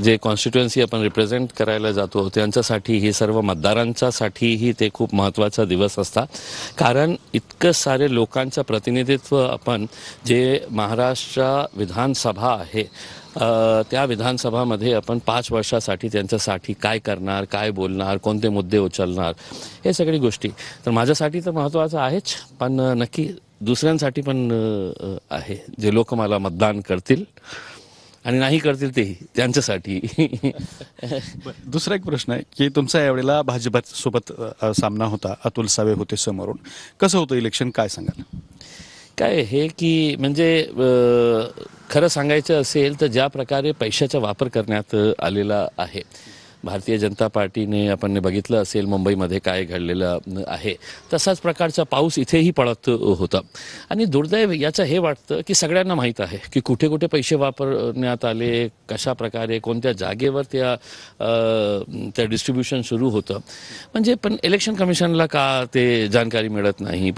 जे कॉन्स्टिट्युएन्सी आपण रिप्रेझेंट करायला जातो त्यांच्यासाठी हे सर्व मतदारांच्यासाठीही ते खूप महत्त्वाचा दिवस असतात कारण इतकं सारे लोकांचं प्रतिनिधित्व आपण जे महाराष्ट्र विधानसभा आहे त्या विधानसभामध्ये आपण पाच वर्षासाठी त्यांच्यासाठी काय करणार काय बोलणार कोणते मुद्दे उचलणार हे सगळी गोष्टी तर माझ्यासाठी तर महत्त्वाचं आहेच पण नक्की दुसऱ्यांसाठी पण आहे जे लोक मला मतदान करतील आणि नाही करतील ते त्यांच्यासाठी दुसरा एक प्रश्न आहे की तुमचा यावेळेला भाजपा सोबत सामना होता अतुल सावे होते समोरून कसं होतं इलेक्शन काय सांगाल काय हे की म्हणजे खरं सांगायचं असेल तर ज्या प्रकारे पैशाचा वापर करण्यात आलेला आहे भारतीय जनता पार्टीने आपण बघितलं असेल मुंबईमध्ये काय घडलेलं आहे तसाच प्रकारचा पाऊस इथेही पडत होता आणि दुर्दैव याचं हे वाटतं की सगळ्यांना माहीत आहे की कुठे कुठे पैसे वापरण्यात आले कशा प्रकारे कोणत्या जागेवर त्या त्या डिस्ट्रीब्युशन सुरू होतं म्हणजे पण इलेक्शन कमिशनला का ते जाणकारी मिळत नाही